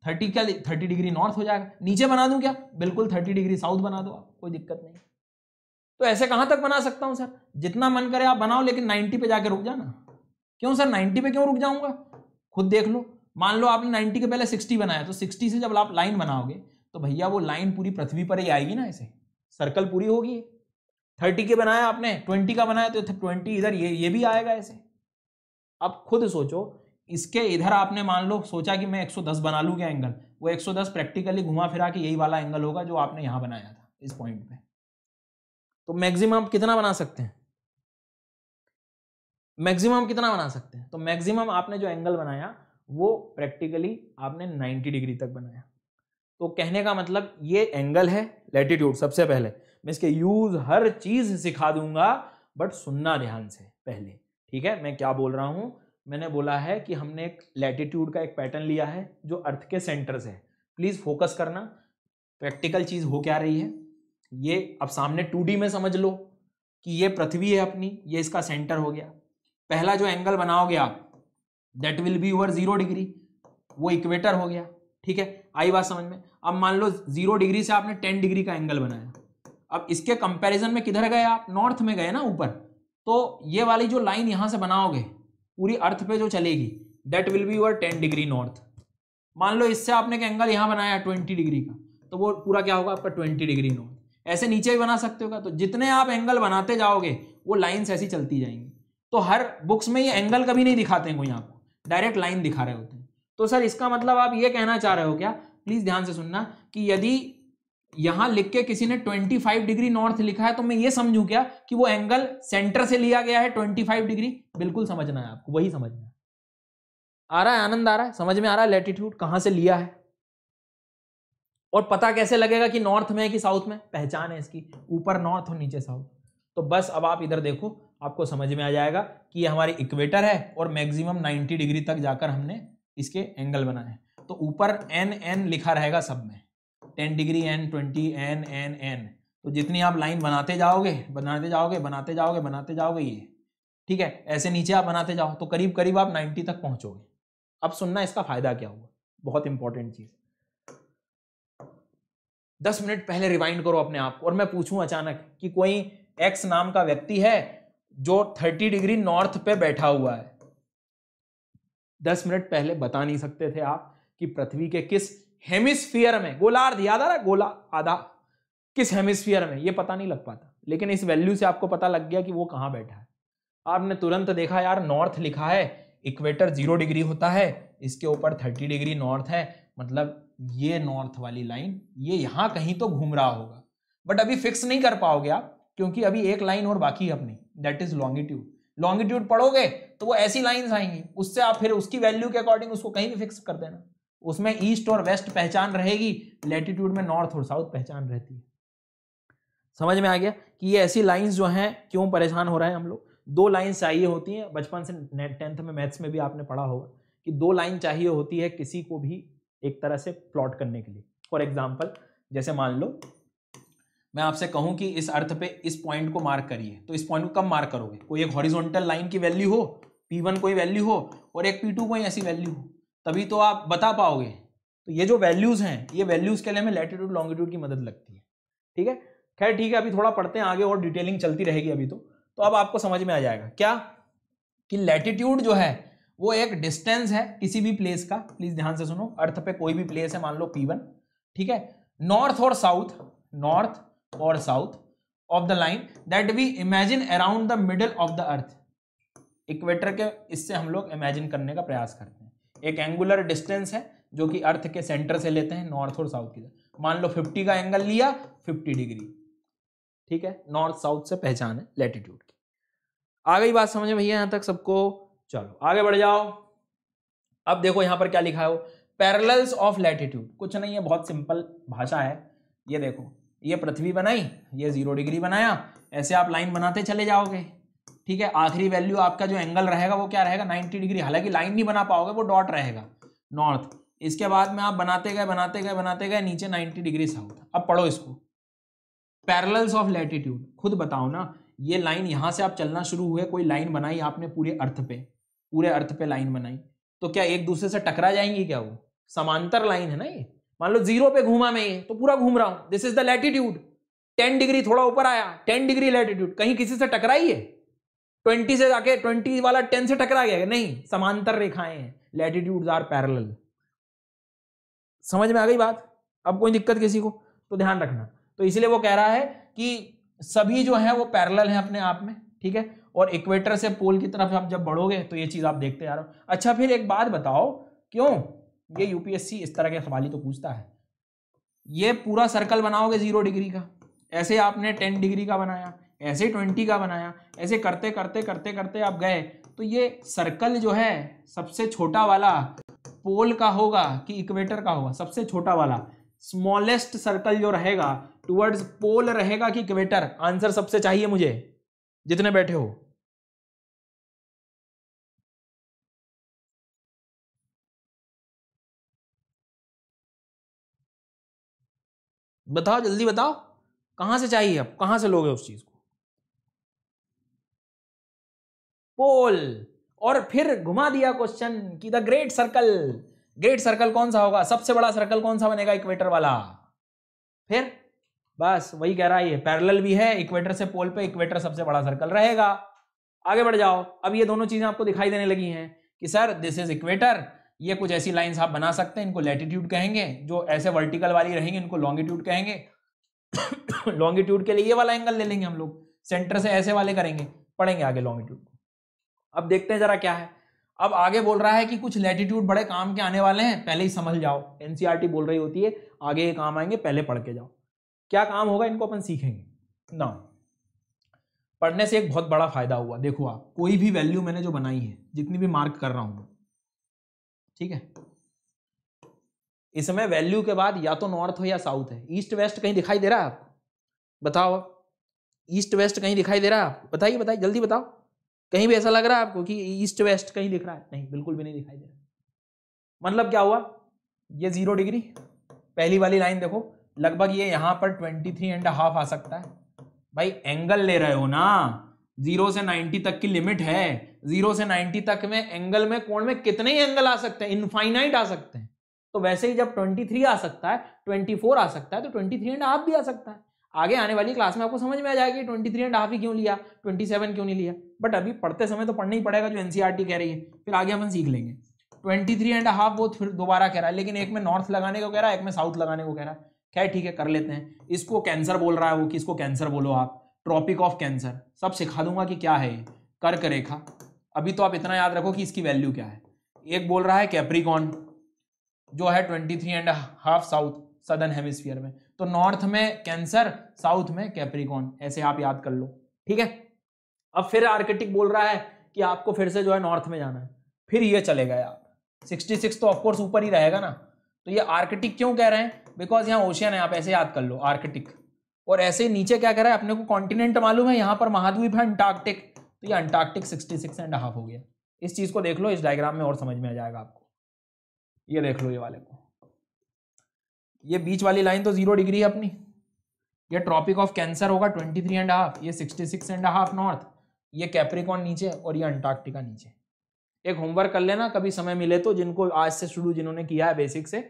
थर्टी क्या थर्टी डिग्री नॉर्थ हो जाएगा नीचे बना दूं क्या बिल्कुल थर्टी डिग्री साउथ बना दो आप कोई दिक्कत नहीं तो ऐसे कहाँ तक बना सकता हूँ सर जितना मन करे आप बनाओ लेकिन नाइन्टी पे जाके रुक जाना क्यों सर नाइन्टी पे क्यों रुक जाऊंगा खुद देख लो मान लो आपने नाइन्टी के पहले सिक्सटी बनाया तो सिक्सटी से जब आप लाइन बनाओगे तो भैया वो लाइन पूरी पृथ्वी पर ही आएगी ना ऐसे सर्कल पूरी होगी थर्टी के बनाया आपने ट्वेंटी का बनाया तो ट्वेंटी इधर ये ये भी आएगा ऐसे अब खुद सोचो इसके इधर आपने मान लो सोचा कि मैं 110 बना लूँ क्या एंगल वो 110 प्रैक्टिकली घुमा फिरा के यही वाला एंगल होगा जो आपने यहाँ बनाया था इस पॉइंट पे तो मैक्सिमम आप कितना बना सकते हैं मैक्सिमम कितना बना सकते हैं तो मैक्सिमम आपने जो एंगल बनाया वो प्रैक्टिकली आपने 90 डिग्री तक बनाया तो कहने का मतलब ये एंगल है लेटीट्यूड सबसे पहले मैं इसके यूज हर चीज सिखा दूंगा बट सुनना ध्यान से पहले ठीक है मैं क्या बोल रहा हूं मैंने बोला है कि हमने एक लेटिट्यूड का एक पैटर्न लिया है जो अर्थ के सेंटर से है प्लीज़ फोकस करना प्रैक्टिकल चीज़ हो क्या रही है ये अब सामने टू में समझ लो कि ये पृथ्वी है अपनी ये इसका सेंटर हो गया पहला जो एंगल बनाओगे आप that will be over zero degree वो इक्वेटर हो गया ठीक है आई बात समझ में अब मान लो जीरो डिग्री से आपने टेन डिग्री का एंगल बनाया अब इसके कंपैरिजन में किधर गए आप नॉर्थ में गए ना ऊपर तो ये वाली जो लाइन यहाँ से बनाओगे पूरी अर्थ पे जो चलेगी that will be over ten degree north मान लो इससे आपने एक एंगल यहाँ बनाया ट्वेंटी डिग्री का तो वो पूरा क्या होगा आपका ट्वेंटी डिग्री नॉर्थ ऐसे नीचे भी बना सकते होगा तो जितने आप एंगल बनाते जाओगे वो लाइन्स ऐसी चलती जाएंगी तो हर बुक्स में ये एंगल कभी नहीं दिखाते हैं कोई आपको डायरेक्ट लाइन दिखा रहे होते हैं तो सर इसका मतलब आप ये कहना चाह रहे हो क्या प्लीज़ ध्यान से सुनना कि यदि यहां लिख के किसी ने 25 डिग्री नॉर्थ लिखा है तो मैं ये समझू क्या कि वो एंगल सेंटर से लिया गया है 25 डिग्री बिल्कुल समझना है आपको वही समझना है आ रहा है आनंद आ रहा है समझ में आ रहा है लेटीट्यूड कहाँ से लिया है और पता कैसे लगेगा कि नॉर्थ में है कि साउथ में पहचान है इसकी ऊपर नॉर्थ और नीचे साउथ तो बस अब आप इधर देखो आपको समझ में आ जाएगा कि ये हमारी इक्वेटर है और मैक्सिमम 90 डिग्री तक जाकर हमने इसके एंगल बनाए हैं तो ऊपर एन एन लिखा रहेगा सब में ten degree N twenty N N N तो जितनी आप लाइन बनाते जाओगे बनाते जाओगे बनाते जाओगे बनाते जाओगे ये ठीक है ऐसे नीचे आप बनाते जाओ तो करीब करीब आप नाइन्टी तक पहुँचोगे अब सुनना इसका फायदा क्या हुआ बहुत इंपॉर्टेंट चीज़ दस मिनट पहले रिवाइंड करो अपने आप को और मैं पूछूं अचानक कि कोई एक्स नाम का व्यक्ति है जो थर्टी डिग्री नॉर्थ पे बैठा हुआ है दस मिनट पहले बता नहीं सकते थे आप कि पृथ्वी के किस हेमिस्फीयर में गोलार्ध याद आ रहा गोला आधा किस हेमिस्फीयर में ये पता नहीं लग पाता लेकिन इस वैल्यू से आपको पता लग गया कि वो कहां बैठा है आपने तुरंत देखा यार नॉर्थ लिखा है इक्वेटर जीरो डिग्री होता है इसके ऊपर थर्टी डिग्री नॉर्थ है मतलब ये नॉर्थ वाली लाइन ये यहाँ कहीं तो घूम रहा होगा बट अभी फिक्स नहीं कर पाओगे आप क्योंकि अभी एक लाइन और बाकी है अपनी दैट इज लॉन्गिट्यूड लॉन्गिट्यूड पढ़ोगे तो वो ऐसी लाइंस आएंगी उससे आप फिर उसकी वैल्यू के अकॉर्डिंग उसको कहीं भी फिक्स कर देना उसमें ईस्ट और वेस्ट पहचान रहेगी लेटीट्यूड में नॉर्थ और साउथ पहचान रहती है समझ में आ गया कि ये ऐसी लाइन्स जो हैं क्यों परेशान हो रहे हैं हम लोग दो लाइन चाहिए होती हैं बचपन से टेंथ में मैथ्स में भी आपने पढ़ा होगा कि दो लाइन चाहिए होती है किसी को भी एक तरह से प्लॉट करने के लिए फॉर एग्जाम्पल जैसे मान लो मैं आपसे कहूं कि इस अर्थ पे इस पॉइंट को मार्क करिए तो इस पॉइंट को कब मार्क करोगे कोई एक हॉरिजॉन्टल लाइन की वैल्यू हो P1 कोई वैल्यू हो और एक P2 कोई ऐसी वैल्यू हो तभी तो आप बता पाओगे तो ये जो वैल्यूज़ हैं ये वैल्यूज़ के लिए हमें लेटीट्यूड लॉन्गिट्यूड की मदद लगती है ठीक है खैर ठीक है अभी थोड़ा पढ़ते हैं आगे और डिटेलिंग चलती रहेगी अभी तो तो अब आपको समझ में आ जाएगा क्या कि लैटिट्यूड जो है वो एक डिस्टेंस है किसी भी प्लेस का प्लीज ध्यान से सुनो अर्थ पे कोई भी प्लेस है मान लो पी वन ठीक है नॉर्थ और साउथ नॉर्थ और south of the line that we imagine around the middle of the earth equator के इससे हम लोग इमेजिन करने का प्रयास करते हैं एक एंगुलर डिस्टेंस है जो कि अर्थ के सेंटर से लेते हैं नॉर्थ और साउथ की मान लो 50 का एंगल लिया 50 डिग्री ठीक है नॉर्थ साउथ से पहचान है लेटिट्यूड की आ गई बात समझ भैया यहां तक सबको चलो आगे बढ़ जाओ अब देखो यहां पर क्या लिखा है वो पैरल्स ऑफ लैटिट्यूड कुछ नहीं है बहुत सिंपल भाषा है ये देखो ये पृथ्वी बनाई ये जीरो डिग्री बनाया ऐसे आप लाइन बनाते चले जाओगे ठीक है आखिरी वैल्यू आपका जो एंगल रहेगा वो क्या रहेगा 90 डिग्री हालांकि लाइन नहीं बना पाओगे वो डॉट रहेगा नॉर्थ इसके बाद में आप बनाते गए बनाते गए बनाते गए नीचे 90 डिग्री साउथ अब पढ़ो इसको पैरल्स ऑफ लैटिट्यूड खुद बताओ ना ये लाइन यहाँ से आप चलना शुरू हुए कोई लाइन बनाई आपने पूरे अर्थ पे पूरे अर्थ पे लाइन बनाई तो क्या एक दूसरे से टकरा जाएंगी क्या वो समांतर लाइन है ना ये मान लो जीरो पे घूमा मैं ये तो पूरा घूम रहा हूं this is the latitude ten degree थोड़ा ऊपर आया टेन डिग्री लैटिट्यूड कहीं किसी से टकराई है ट्वेंटी से जाके ट्वेंटी वाला टेन से टकरा गया नहीं समांतर रेखाएं हैं लैटिट्यूड आर पैरल समझ में आ गई बात अब कोई दिक्कत किसी को तो ध्यान रखना तो इसलिए वो कह रहा है कि सभी जो है वो पैरल है अपने आप में ठीक है और इक्वेटर से पोल की तरफ आप जब बढ़ोगे तो ये चीज़ आप देखते आ रहे हो अच्छा फिर एक बात बताओ क्यों ये यूपीएससी इस तरह के सवाल ही तो पूछता है ये पूरा सर्कल बनाओगे जीरो डिग्री का ऐसे आपने टेन डिग्री का बनाया ऐसे ट्वेंटी का बनाया ऐसे करते करते करते करते आप गए तो ये सर्कल जो है सबसे छोटा वाला पोल का होगा कि इक्वेटर का होगा सबसे छोटा वाला स्मॉलेस्ट सर्कल जो रहेगा टुवर्ड्स पोल रहेगा कि इक्वेटर आंसर सबसे चाहिए मुझे जितने बैठे हो बताओ जल्दी बताओ कहां से चाहिए आप कहां से लोगे उस चीज को पोल और फिर घुमा दिया क्वेश्चन कि the great circle great circle कौन सा होगा सबसे बड़ा सर्कल कौन सा बनेगा इक्वेटर वाला फिर बस वही कह रहा है ये पैरेलल भी है इक्वेटर से पोल पे इक्वेटर सबसे बड़ा सर्कल रहेगा आगे बढ़ जाओ अब ये दोनों चीजें आपको दिखाई देने लगी हैं कि सर दिस इज इक्वेटर ये कुछ ऐसी लाइंस आप बना सकते हैं इनको लेटिट्यूड कहेंगे जो ऐसे वर्टिकल वाली रहेंगे इनको लॉन्गिट्यूड कहेंगे लॉन्गिट्यूड के लिए ये वाला एंगल ले लेंगे हम लोग सेंटर से ऐसे वाले करेंगे पढ़ेंगे आगे लॉन्गिट्यूड अब देखते हैं जरा क्या है अब आगे बोल रहा है कि कुछ लेटिट्यूड बड़े काम के आने वाले हैं पहले ही समझ जाओ एनसीआरटी e बोल रही होती है आगे ये काम आएंगे पहले पढ़ के जाओ क्या काम होगा इनको अपन सीखेंगे ना पढ़ने से एक बहुत बड़ा फायदा हुआ देखो आप कोई भी वैल्यू मैंने जो बनाई है जितनी भी मार्क कर रहा हूं ठीक है इसमें वैल्यू के बाद या तो नॉर्थ हो या साउथ है ईस्ट वेस्ट कहीं दिखाई दे रहा है आपको बताओ ईस्ट वेस्ट कहीं दिखाई दे रहा है आपको बताइए बताइए जल्दी बताओ कहीं भी ऐसा लग रहा है आपको कि ईस्ट वेस्ट कहीं दिख रहा है नहीं बिल्कुल भी नहीं दिखाई दे रहा मतलब क्या हुआ ये जीरो डिग्री पहली वाली लाइन देखो लगभग ये यहाँ पर ट्वेंटी थ्री एंड हाफ आ सकता है भाई एंगल ले रहे हो ना जीरो से नाइन्टी तक की लिमिट है जीरो से नाइन्टी तक में एंगल में कोण में कितने ही एंगल आ सकते हैं इनफाइनाइट आ सकते हैं तो वैसे ही जब ट्वेंटी थ्री आ सकता है ट्वेंटी फोर आ सकता है तो ट्वेंटी थ्री एंड हाफ भी आ सकता है आगे आने वाली क्लास में आपको समझ में आ जाएगी ट्वेंटी थ्री एंड हाफ ही क्यों लिया ट्वेंटी सेवन क्यों नहीं लिया बट अभी पढ़ते समय तो पढ़ना ही पड़ेगा जो एनसीईआरटी e कह रही है फिर आगे हम सीख लेंगे ट्वेंटी थ्री एंड हाफ वो फिर दोबारा कह रहा है लेकिन एक में नॉर्थ लगाने को कह रहा है एक में साउथ लगाने को कह रहा है खैर ठीक है कर लेते हैं इसको कैंसर बोल रहा है वो कि इसको कैंसर बोलो आप ट्रॉपिक ऑफ कैंसर सब सिखा दूंगा कि क्या है ये कर्क रेखा अभी तो आप इतना याद रखो कि इसकी वैल्यू क्या है एक बोल रहा है कैप्रिकॉन जो है twenty three and half south southern hemisphere में तो नॉर्थ में कैंसर साउथ में कैप्रिकॉन ऐसे आप याद कर लो ठीक है अब फिर आर्किटिक बोल रहा है कि आपको फिर से जो है नॉर्थ में जाना है फिर ये चले गए आप सिक्सटी सिक्स तो ऑफकोर्स ऊपर ही रहेगा ना तो ये आर्किटिक क्यों कह रहे हैं बिकॉज यहाँ ओशियन है आप ऐसे याद कर लो आर्कटिक और ऐसे नीचे क्या रहा है अपने को कॉन्टिनेंट मालूम है यहाँ पर महाद्वीप है अंटार्कटिक तो ये Antarctic sixty six and half हो गया इस चीज़ को देख लो इस डायग्राम में और समझ में आ जाएगा आपको ये देख लो ये वाले को ये बीच वाली लाइन तो जीरो डिग्री है अपनी ये ट्रॉपिक ऑफ कैंसर होगा ट्वेंटी थ्री एंड हाफ ये sixty six and half north ये कैप्रिकॉन नीचे और ये अंटार्कटिका नीचे एक होमवर्क कर लेना कभी समय मिले तो जिनको आज से शुरू जिन्होंने किया है बेसिक से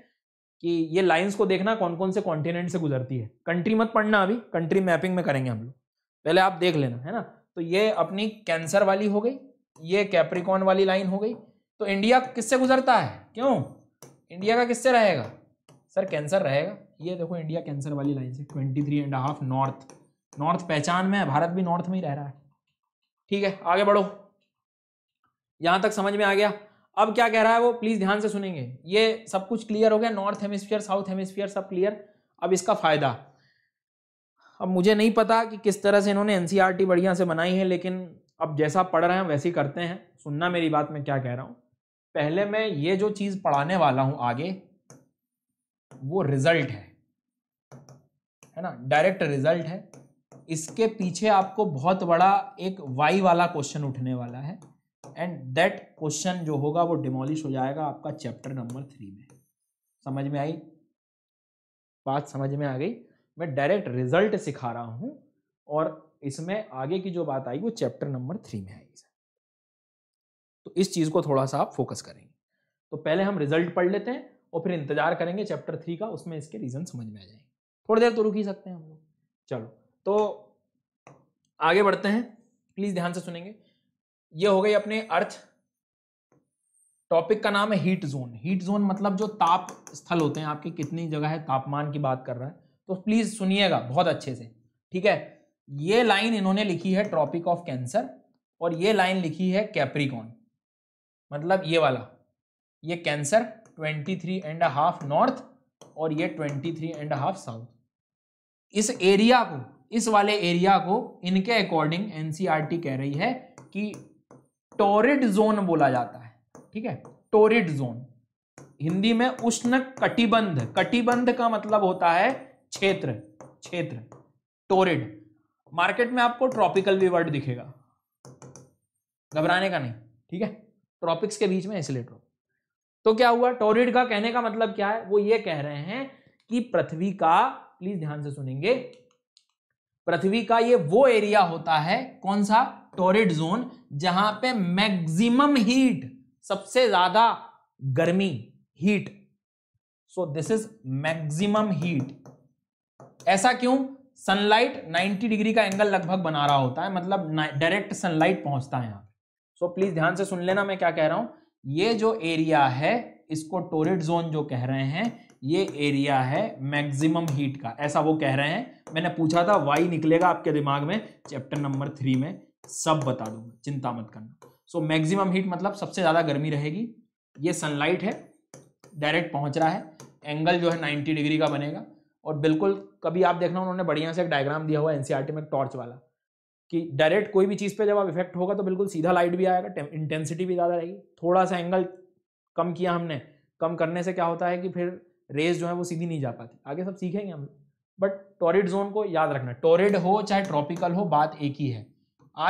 कि ये लाइंस को देखना कौन कौन से कॉन्टिनेंट से गुजरती है कंट्री मत पढ़ना अभी कंट्री मैपिंग में करेंगे हम लोग पहले आप देख लेना है ना तो ये अपनी कैंसर वाली हो गई ये कैप्रिकॉन वाली लाइन हो गई तो इंडिया किससे गुजरता है क्यों इंडिया का किससे रहेगा सर कैंसर रहेगा ये देखो इंडिया कैंसर वाली लाइन से twenty three and half north north पहचान में है भारत भी नॉर्थ में ही रह रहा है ठीक है आगे बढ़ो यहां तक समझ में आ गया अब क्या कह रहा है वो प्लीज ध्यान से सुनेंगे ये सब कुछ क्लियर हो गया नॉर्थ हेमिस्फीयर साउथ हेमिस्फीयर सब क्लियर अब इसका फायदा अब मुझे नहीं पता कि किस तरह से इन्होंने एनसीईआरटी e बढ़िया से बनाई है लेकिन अब जैसा पढ़ रहे हैं वैसे ही करते हैं सुनना मेरी बात में क्या कह रहा हूं पहले मैं ये जो चीज पढ़ाने वाला हूं आगे वो रिजल्ट है है ना डायरेक्ट रिजल्ट है इसके पीछे आपको बहुत बड़ा एक वाई वाला क्वेश्चन उठने वाला है एंड दैट क्वेश्चन जो होगा वो डिमोलिश हो जाएगा आपका चैप्टर नंबर थ्री में समझ में आई बात समझ में आ गई मैं डायरेक्ट रिजल्ट सिखा रहा हूं और इसमें आगे की जो बात आई वो चैप्टर नंबर थ्री में आएगी तो इस चीज़ को थोड़ा सा आप फोकस करेंगे तो पहले हम रिजल्ट पढ़ लेते हैं और फिर इंतजार करेंगे चैप्टर थ्री का उसमें इसके रीज़न समझ में आ जाएंगे थोड़ी देर तो रुक ही सकते हैं हम लोग चलो तो आगे बढ़ते हैं प्लीज़ ध्यान से सुनेंगे ये हो गई अपने अर्थ टॉपिक का नाम है हीट जोन हीट जोन मतलब जो ताप स्थल होते हैं आपके कितनी जगह है तापमान की बात कर रहा है तो प्लीज सुनिएगा बहुत अच्छे से ठीक है ये लाइन इन्होंने लिखी है ट्रॉपिक ऑफ कैंसर और ये लाइन लिखी है कैप्रिकॉन मतलब ये वाला ये Cancer twenty three and half north और ये twenty three and half south इस एरिया को इस वाले एरिया को इनके अकॉर्डिंग एनसीआरटी e कह रही है कि टोरिड जोन बोला जाता है ठीक है टोरिड जोन हिंदी में उष्ण कटिबंध कटिबंध का मतलब होता है क्षेत्र क्षेत्र टोरिड मार्केट में आपको ट्रॉपिकल भी वर्ड दिखेगा घबराने का नहीं ठीक है ट्रॉपिक्स के बीच में इसलिए ट्रॉपिक तो क्या हुआ टोरिड का कहने का मतलब क्या है वो ये कह रहे हैं कि पृथ्वी का प्लीज ध्यान से सुनेंगे पृथ्वी का ये वो एरिया होता है कौन सा टोरिड जोन जहां पे मैक्सिमम हीट सबसे ज्यादा गर्मी heat so this is maximum heat ऐसा क्यों सनलाइट 90 डिग्री का एंगल लगभग बना रहा होता है मतलब डायरेक्ट सनलाइट पहुंचता है यहां पे सो प्लीज ध्यान से सुन लेना मैं क्या कह रहा हूं ये जो एरिया है इसको टोरिड जोन जो कह रहे हैं ये एरिया है मैक्सिमम हीट का ऐसा वो कह रहे हैं मैंने पूछा था वाई निकलेगा आपके दिमाग में चैप्टर नंबर थ्री में सब बता दूंगा चिंता मत करना सो मैक्सिमम हीट मतलब सबसे ज़्यादा गर्मी रहेगी ये सनलाइट है डायरेक्ट पहुंच रहा है एंगल जो है नाइन्टी डिग्री का बनेगा और बिल्कुल कभी आप देखना उन्होंने बढ़िया से एक डायग्राम दिया हुआ है e में टॉर्च वाला कि डायरेक्ट कोई भी चीज़ पे जब आप इफेक्ट होगा तो बिल्कुल सीधा लाइट भी आएगा इंटेंसिटी भी ज़्यादा रहेगी थोड़ा सा एंगल कम किया हमने कम करने से क्या होता है कि फिर रेस जो है वो सीधी नहीं जा पाती आगे सब सीखेंगे हम बट टॉरिड जोन को याद रखना टॉरिड हो चाहे ट्रॉपिकल हो बात एक ही है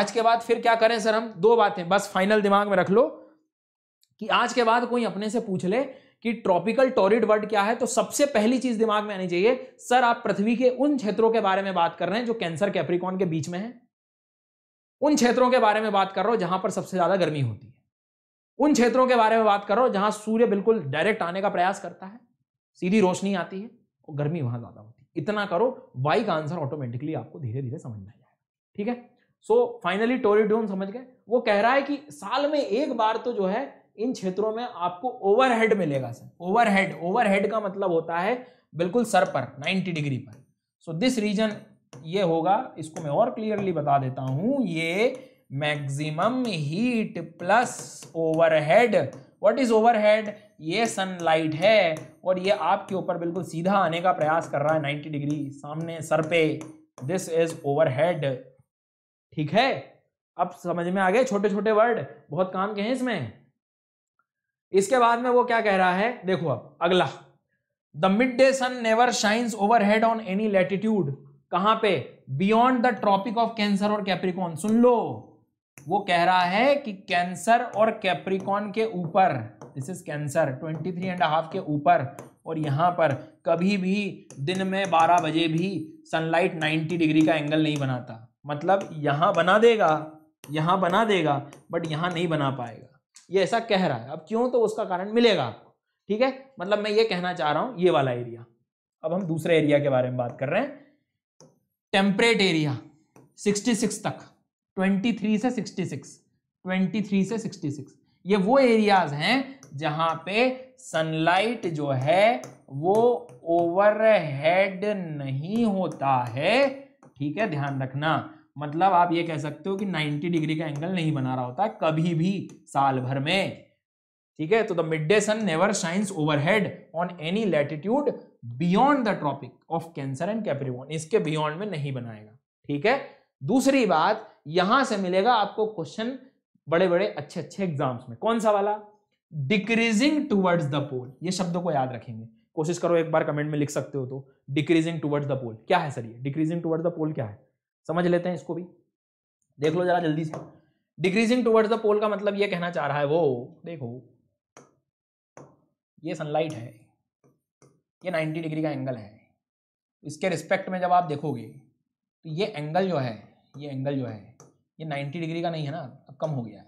आज के बाद फिर क्या करें सर हम दो बातें बस फाइनल दिमाग में रख लो कि आज के बाद कोई अपने से पूछ ले कि ट्रॉपिकल टॉरिड वर्ड क्या है तो सबसे पहली चीज दिमाग में आनी चाहिए सर आप पृथ्वी के उन क्षेत्रों के बारे में बात कर रहे हैं जो कैंसर कैप्रिकॉन के बीच में है उन क्षेत्रों के बारे में बात कर रहा हूं जहां पर सबसे ज्यादा गर्मी होती है उन क्षेत्रों के बारे में बात कर रहा हूं जहां सूर्य बिल्कुल डायरेक्ट आने का प्रयास करता है सीधी रोशनी आती है और गर्मी वहां ज्यादा होती है इतना करो वाई का आंसर ऑटोमेटिकली आपको धीरे धीरे समझ में आ जाएगा ठीक है सो फाइनली टोरिडोन समझ गए वो कह रहा है कि साल में एक बार तो जो है इन क्षेत्रों में आपको ओवरहेड मिलेगा सर ओवरहेड ओवरहेड का मतलब होता है बिल्कुल सर पर 90 डिग्री पर सो दिस रीजन ये होगा इसको मैं और क्लियरली बता देता हूं ये maximum heat plus overhead what is overhead ये सनलाइट है और ये आपके ऊपर बिल्कुल सीधा आने का प्रयास कर रहा है नाइन्टी डिग्री सामने सर पे दिस इज ओवर हेड ठीक है अब समझ में आ गए छोटे छोटे वर्ड बहुत काम के हैं इसमें इसके बाद में वो क्या कह रहा है देखो अब अगला the mid day sun never shines overhead on any latitude कहां पे beyond the Tropic of Cancer और कैप्रिकॉन सुन लो वो कह रहा है कि कैंसर और कैप्रिकॉन के ऊपर this is Cancer twenty three and half के ऊपर और यहाँ पर कभी भी दिन में बारह बजे भी सनलाइट नाइन्टी डिग्री का एंगल नहीं बनाता मतलब यहाँ बना देगा यहाँ बना देगा बट यहाँ नहीं बना पाएगा ये ऐसा कह रहा है अब क्यों तो उसका कारण मिलेगा आपको ठीक है मतलब मैं ये कहना चाह रहा हूँ ये वाला एरिया अब हम दूसरे एरिया के बारे में बात कर रहे हैं टेम्परेट एरिया 66 तक 23 से 66 23 से 66 ये वो एरियाज हैं जहां पे सनलाइट जो है वो ओवरहेड नहीं होता है ठीक है ध्यान रखना मतलब आप ये कह सकते हो कि 90 डिग्री का एंगल नहीं बना रहा होता कभी भी साल भर में ठीक है तो the mid day sun never shines overhead on any latitude beyond the Tropic of Cancer and Capricorn इसके बियॉन्ड में नहीं बनाएगा ठीक है दूसरी बात यहां से मिलेगा आपको क्वेश्चन बड़े बड़े अच्छे अच्छे एग्जाम्स में कौन सा वाला डिक्रीजिंग टूवर्ड्स द पोल ये शब्दों को याद रखेंगे कोशिश करो एक बार कमेंट में लिख सकते हो तो डिक्रीजिंग टूवर्ड्स द पोल क्या है सर ये डिक्रीजिंग टूवर्ड्स द पोल क्या है समझ लेते हैं इसको भी देख लो जरा जल्दी से डिक्रीजिंग टूवर्ड्स द पोल का मतलब ये कहना चाह रहा है वो देखो ये सनलाइट है ये 90 डिग्री का एंगल है इसके रिस्पेक्ट में जब आप देखोगे तो ये एंगल जो है ये एंगल जो है ये 90 डिग्री का नहीं है ना अब कम हो गया है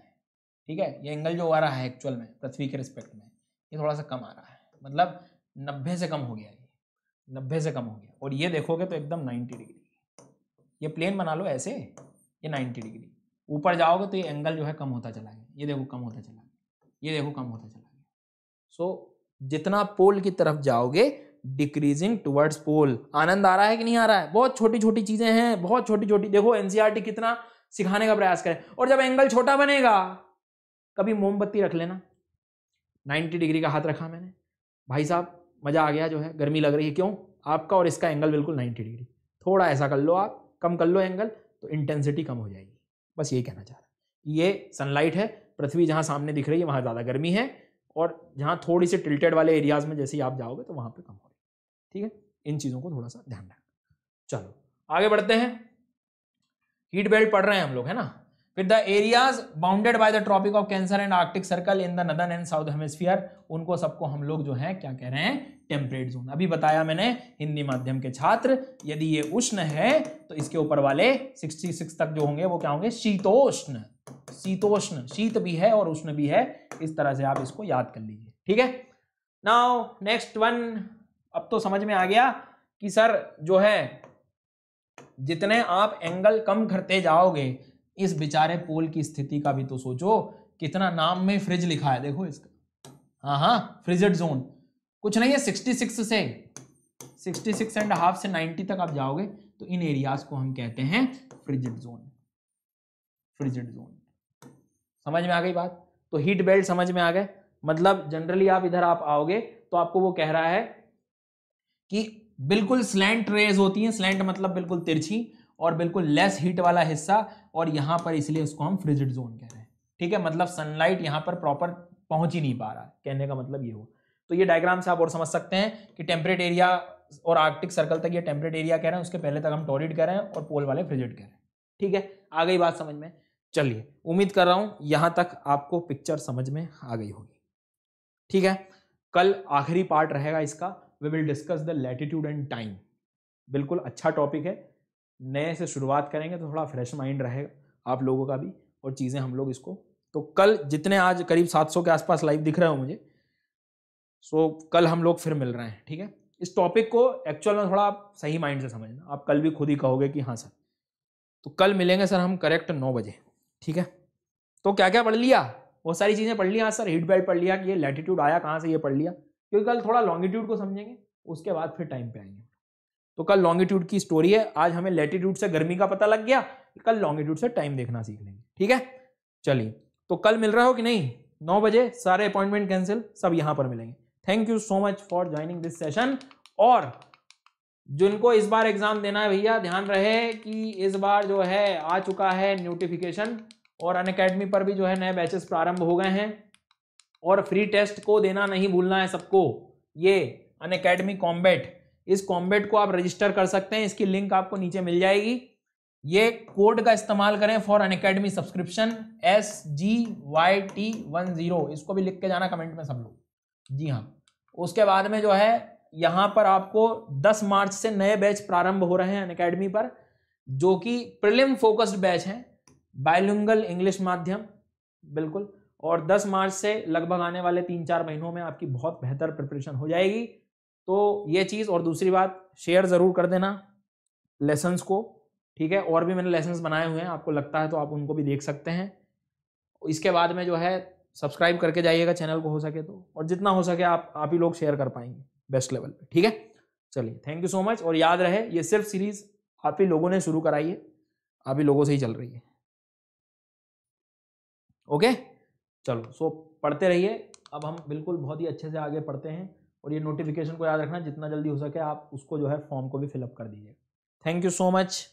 ठीक है ये एंगल जो आ रहा है एक्चुअल में पृथ्वी के रिस्पेक्ट में ये थोड़ा सा कम आ रहा है मतलब नब्बे से कम हो गया ये नब्बे से कम हो गया और ये देखोगे तो एकदम नाइन्टी डिग्री ये प्लेन बना लो ऐसे ये नाइन्टी डिग्री ऊपर जाओगे तो ये एंगल जो है कम होता चला गया ये देखो कम होता चला गया ये देखो कम होता चला गया सो so, जितना पोल की तरफ जाओगे डिक्रीजिंग टूवर्ड्स पोल आनंद आ रहा है कि नहीं आ रहा है बहुत छोटी छोटी चीज़ें हैं बहुत छोटी छोटी देखो एनसीआरटी e कितना सिखाने का प्रयास करें और जब एंगल छोटा बनेगा कभी मोमबत्ती रख लेना 90 डिग्री का हाथ रखा मैंने भाई साहब मज़ा आ गया जो है गर्मी लग रही है क्यों आपका और इसका एंगल बिल्कुल 90 डिग्री थोड़ा ऐसा कर लो आप कम कर लो एंगल तो इंटेंसिटी कम हो जाएगी बस ये कहना चाह रहा ये सनलाइट है पृथ्वी जहाँ सामने दिख रही है वहाँ ज़्यादा गर्मी है और जहाँ थोड़ी सी टिल्टेड वाले एरियाज़ में जैसे ही आप जाओगे तो वहाँ पर कम हो रही ठीक है इन चीज़ों को थोड़ा सा ध्यान रखना चलो आगे बढ़ते हैं हीट बेल्ट पढ़ रहे हैं हम लोग है ना with the areas bounded by the Tropic of Cancer and Arctic Circle in the northern and south hemisphere उनको सबको हम लोग जो है क्या कह रहे हैं टेम्परेट जोन अभी बताया मैंने हिंदी माध्यम के छात्र यदि ये उष्ण है तो इसके ऊपर वाले 66 तक जो होंगे वो क्या होंगे शीतोष्ण शीतोष्ण शीत भी है और उष्ण भी है इस तरह से आप इसको याद कर लीजिए ठीक है नाउ नेक्स्ट वन अब तो समझ में आ गया कि सर जो है जितने आप एंगल कम करते जाओगे इस बेचारे पोल की स्थिति का भी तो सोचो कितना नाम में फ्रिज लिखा है देखो इसका हाँ हाँ फ्रिजड जोन कुछ नहीं है सिक्सटी सिक्स से सिक्सटी सिक्स एंड हाफ से नाइनटी तक आप जाओगे तो इन एरियाज को हम कहते हैं फ्रिजिड जोन फ्रिजिड जोन समझ में आ गई बात तो हीट बेल्ट समझ में आ गए मतलब जनरली आप इधर आप आओगे तो आपको वो कह रहा है कि बिल्कुल स्लैंट रेज होती हैं स्लैंट मतलब बिल्कुल तिरछी और बिल्कुल लेस हीट वाला हिस्सा और यहाँ पर इसलिए उसको हम फ्रिजिड जोन कह रहे हैं ठीक है मतलब सनलाइट यहाँ पर प्रॉपर पहुंच ही नहीं पा रहा कहने का मतलब ये हुआ तो ये डायग्राम से आप और समझ सकते हैं कि टेम्परेट एरिया और आर्कटिक सर्कल तक ये टेम्परेट एरिया कह रहे हैं उसके पहले तक हम टॉरिड कह रहे हैं और पोल वाले फ्रिजिड कह रहे हैं ठीक है आ गई बात समझ में चलिए उम्मीद कर रहा हूँ यहाँ तक आपको पिक्चर समझ में आ गई होगी ठीक है कल आखिरी पार्ट रहेगा इसका we will discuss the latitude and time बिल्कुल अच्छा टॉपिक है नए से शुरुआत करेंगे तो थोड़ा फ्रेश माइंड रहेगा आप लोगों का भी और चीज़ें हम लोग इसको तो कल जितने आज करीब 700 के आसपास लाइव दिख रहे हो मुझे सो कल हम लोग फिर मिल रहे हैं ठीक है इस टॉपिक को एक्चुअल में थोड़ा आप सही माइंड से समझना आप कल भी खुद ही कहोगे कि हाँ सर तो कल मिलेंगे सर हम करेक्ट नौ बजे ठीक है तो क्या क्या पढ़ लिया बहुत सारी चीज़ें पढ़ लिया सर हीट बेल्ट पढ़ लिया कि ये लैटिट्यूड आया कहाँ से ये पढ़ लिया क्योंकि कल थोड़ा लॉन्गिट्यूड को समझेंगे उसके बाद फिर टाइम पे आएंगे तो कल लॉन्गिट्यूड की स्टोरी है आज हमें लेटीट्यूड से गर्मी का पता लग गया कल लॉन्गिट्यूड से टाइम देखना सीख लेंगे ठीक है चलिए तो कल मिल रहा हो कि नहीं नौ बजे सारे अपॉइंटमेंट कैंसिल सब यहां पर मिलेंगे thank you so much for joining this session और जिनको इस बार एग्जाम देना है भैया ध्यान रहे कि इस बार जो है आ चुका है नोटिफिकेशन और अन अकेडमी पर भी जो है नए बैचेस प्रारंभ हो गए हैं और फ्री टेस्ट को देना नहीं भूलना है सबको ये अन अकेडमी कॉम्बेट इस कॉम्बेट को आप रजिस्टर कर सकते हैं इसकी लिंक आपको नीचे मिल जाएगी ये कोड का इस्तेमाल करें for Unacademy subscription S G Y T one zero इसको भी लिख के जाना कमेंट में सब लोग जी हाँ उसके बाद में जो है यहाँ पर आपको 10 मार्च से नए बैच प्रारंभ हो रहे हैं अन अकेडमी पर जो कि प्रिलिम फोकस्ड बैच हैं बायलिंगल इंग्लिश माध्यम बिल्कुल और 10 मार्च से लगभग आने वाले तीन चार महीनों में आपकी बहुत बेहतर प्रिपरेशन हो जाएगी तो ये चीज़ और दूसरी बात शेयर ज़रूर कर देना लेसन्स को ठीक है और भी मैंने लेसन्स बनाए हुए हैं आपको लगता है तो आप उनको भी देख सकते हैं इसके बाद में जो है सब्सक्राइब करके जाइएगा चैनल को हो सके तो और जितना हो सके आप आप ही लोग शेयर कर पाएंगे बेस्ट लेवल पे ठीक है चलिए थैंक यू सो मच और याद रहे ये सिर्फ सीरीज़ आप ही लोगों ने शुरू कराई है आप ही लोगों से ही चल रही है ओके चलो सो पढ़ते रहिए अब हम बिल्कुल बहुत ही अच्छे से आगे पढ़ते हैं और ये नोटिफिकेशन को याद रखना जितना जल्दी हो सके आप उसको जो है फॉर्म को भी फिलअप कर दीजिए थैंक यू सो मच